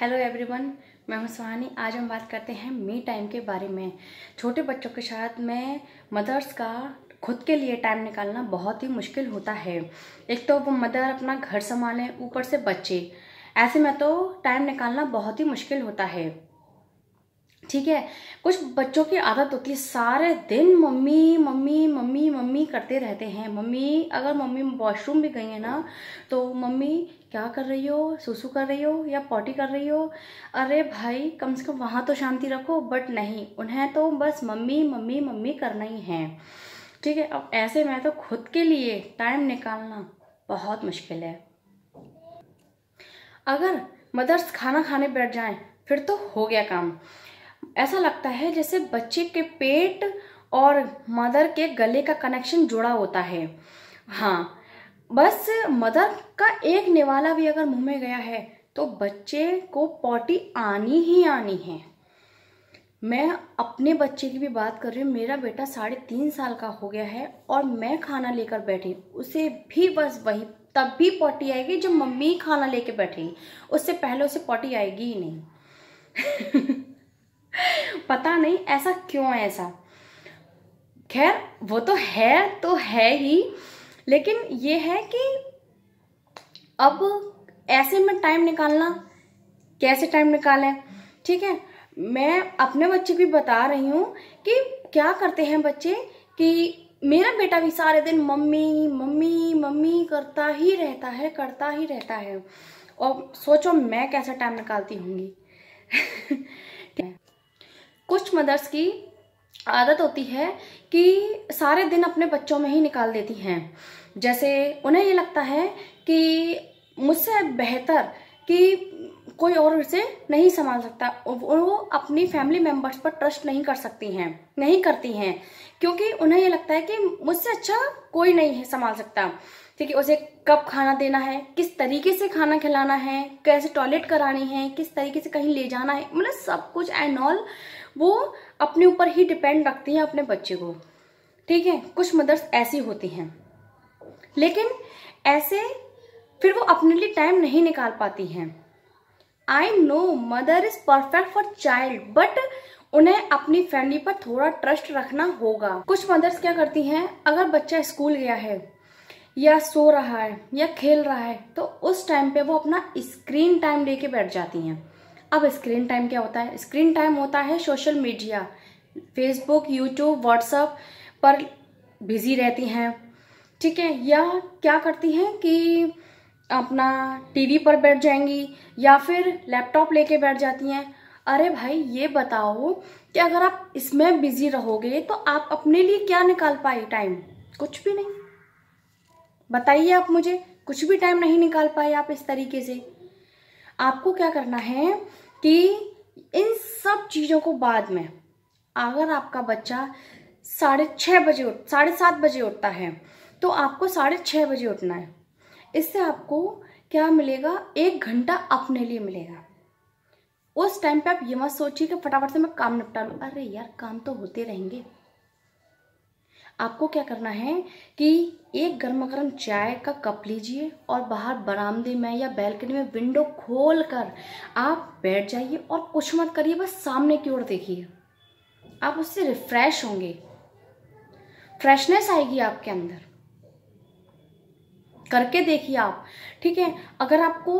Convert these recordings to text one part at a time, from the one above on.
hello everyone मैं हूं सुहानी आज हम बात करते हैं मी टाइम के बारे में छोटे बच्चों के साथ में मदर्स का खुद के लिए टाइम निकालना बहुत ही मुश्किल होता है एक तो वो मदर अपना घर संभालें ऊपर से बच्चे ऐसे में तो टाइम निकालना बहुत ही मुश्किल होता है ठीक है कुछ बच्चों की आदत होती है सारे दिन मम्मी मम्मी मम्मी मम्मी करते रहते हैं मम्मी अगर मम्मी वॉशरूम भी गई है ना तो मम्मी क्या कर रही हो सुसु कर रही हो या पॉटी कर रही हो अरे भाई कम से कम वहाँ तो शांति रखो बट नहीं उन्हें तो बस मम्मी मम्मी मम्मी करना ही है ठीक है अब ऐसे में तो खुद के लिए टाइम निकालना बहुत मुश्किल है अगर मदर्स खाना खाने बैठ जाएं फिर तो हो गया काम ऐसा लगता है जैसे बच्चे के पेट और मदर के गले का कनेक्शन जुड़ा होता है हाँ बस मदर का एक निवाला भी अगर मुंह में गया है तो बच्चे को पॉटी आनी ही आनी है मैं अपने बच्चे की भी बात कर रही हूँ मेरा बेटा साढ़े तीन साल का हो गया है और मैं खाना लेकर बैठी उसे भी बस वही तब भी पॉटी आएगी जब मम्मी खाना लेके बैठेगी उससे पहले उसे पॉटी आएगी ही नहीं पता नहीं ऐसा क्यों है ऐसा खैर वो तो है तो है ही लेकिन ये है कि अब ऐसे में टाइम निकालना कैसे टाइम निकालें ठीक है मैं अपने बच्चे भी बता रही हूँ कि क्या करते हैं बच्चे कि मेरा बेटा भी सारे दिन मम्मी मम्मी मम्मी करता ही रहता है करता ही रहता है और सोचो मैं कैसा टाइम निकालती हूँगी मदर्स की आदत होती है कि सारे दिन अपने बच्चों में ही निकाल देती हैं जैसे उन्हें ये लगता है कि मुझसे बेहतर कि कोई और उसे नहीं संभाल सकता वो अपनी फैमिली मेम्बर्स पर ट्रस्ट नहीं कर सकती हैं नहीं करती हैं क्योंकि उन्हें ये लगता है कि मुझसे अच्छा कोई नहीं है संभाल सकता ठीक है उसे कब खाना देना है किस तरीके से खाना खिलाना है कैसे टॉयलेट करानी है किस तरीके से कहीं ले जाना है मतलब सब कुछ एंड ऑल वो अपने ऊपर ही डिपेंड रखती हैं अपने बच्चे को ठीक है कुछ मदर्स ऐसी होती हैं लेकिन ऐसे फिर वो अपने लिए टाइम नहीं निकाल पाती हैं I know mother is perfect for child but उन्हें अपनी फैमिली पर थोड़ा ट्रस्ट रखना होगा कुछ मदर्स क्या करती हैं अगर बच्चा स्कूल गया है या सो रहा है या खेल रहा है तो उस टाइम पे वो अपना स्क्रीन टाइम लेके बैठ जाती हैं अब स्क्रीन टाइम क्या होता है स्क्रीन टाइम होता है social media Facebook YouTube WhatsApp पर बिजी रहती हैं ठीक है या क्या करती हैं कि अपना टीवी पर बैठ जाएंगी या फिर लैपटॉप लेके बैठ जाती हैं अरे भाई ये बताओ कि अगर आप इसमें बिजी रहोगे तो आप अपने लिए क्या निकाल पाए टाइम कुछ भी नहीं बताइए आप मुझे कुछ भी टाइम नहीं निकाल पाए आप इस तरीके से आपको क्या करना है कि इन सब चीज़ों को बाद में अगर आपका बच्चा साढ़े छः बजे उठ साढ़े सात बजे उठता है तो आपको साढ़े छः बजे उठना है इससे आपको क्या मिलेगा एक घंटा अपने लिए मिलेगा उस टाइम पे आप ये मत सोचिए कि फटाफट से मैं काम निपटा लूँ अरे यार काम तो होते रहेंगे आपको क्या करना है कि एक गर्मा गर्म चाय का कप लीजिए और बाहर बरामदे में या बैल्कनी में विंडो खोल कर आप बैठ जाइए और कुछ मत करिए बस सामने की ओर देखिए आप उससे रिफ्रेश होंगे फ्रेशनेस आएगी आपके अंदर करके देखिए आप ठीक है अगर आपको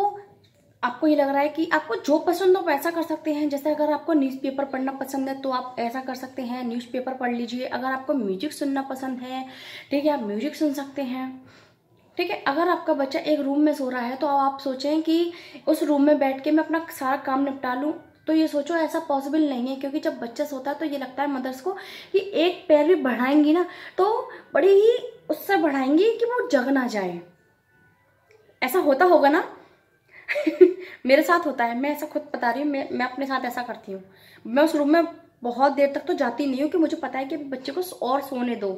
आपको ये लग रहा है कि आपको जो पसंद हो वैसा कर सकते हैं जैसे अगर आपको न्यूज़पेपर पढ़ना पसंद है तो आप ऐसा कर सकते हैं न्यूज़पेपर पढ़ लीजिए अगर आपको म्यूजिक सुनना पसंद है ठीक है आप म्यूजिक सुन सकते हैं ठीक है अगर आपका बच्चा एक रूम में सो रहा है तो आप सोचें कि उस रूम में बैठ के मैं अपना सारा काम निपटा लूँ तो ये सोचो ऐसा पॉसिबल नहीं है क्योंकि जब बच्चा सोता है तो ये लगता है मदर्स को कि एक पैर भी बढ़ाएंगी ना तो बड़ी ही उससे बढ़ाएंगी कि वो जग ना जाए ऐसा होता होगा ना मेरे साथ होता है मैं ऐसा खुद बता रही हूँ मैं मैं अपने साथ ऐसा करती हूँ मैं उस रूम में बहुत देर तक तो जाती नहीं हूँ कि मुझे पता है कि बच्चे को और सोने दो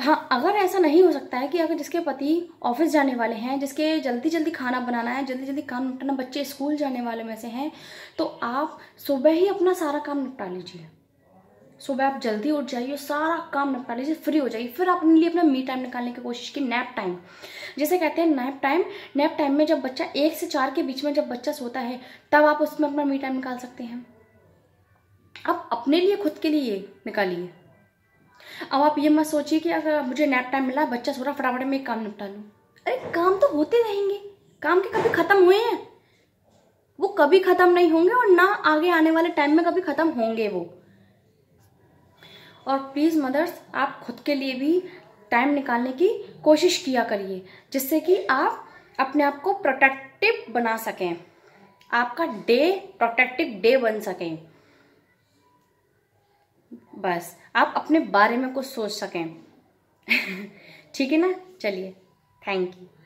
हाँ अगर ऐसा नहीं हो सकता है कि अगर जिसके पति ऑफिस जाने वाले हैं जिसके जल्दी जल्दी खाना बनाना है जल्दी जल्दी काम निपटाना बच्चे स्कूल जाने वाले में से हैं तो आप सुबह ही अपना सारा काम निपटा लीजिए सुबह आप जल्दी उठ जाइए सारा काम निपटा लीजिए फ्री हो जाइए फिर आप अपने लिए अपना मी टाइम निकालने की कोशिश की नैप टाइम जैसे कहते हैं नैप टाइम नैप टाइम में जब बच्चा एक से चार के बीच में जब बच्चा सोता है तब आप उसमें अपना मी टाइम निकाल सकते हैं आप अपने लिए खुद के लिए निकालिए अब आप ये मत सोचिए कि अगर मुझे नैप टाइम मिला बच्चा सो रहा फटाफट मैं एक काम निपटा लूँ अरे काम तो होते रहेंगे काम के कभी ख़त्म हुए हैं वो कभी ख़त्म नहीं होंगे और ना आगे आने वाले टाइम में कभी ख़त्म होंगे वो और प्लीज़ मदर्स आप खुद के लिए भी टाइम निकालने की कोशिश किया करिए जिससे कि आप अपने आप को प्रोटेक्टिव बना सकें आपका डे प्रोटेक्टिव डे बन सकें बस आप अपने बारे में कुछ सोच सकें ठीक है ना चलिए थैंक यू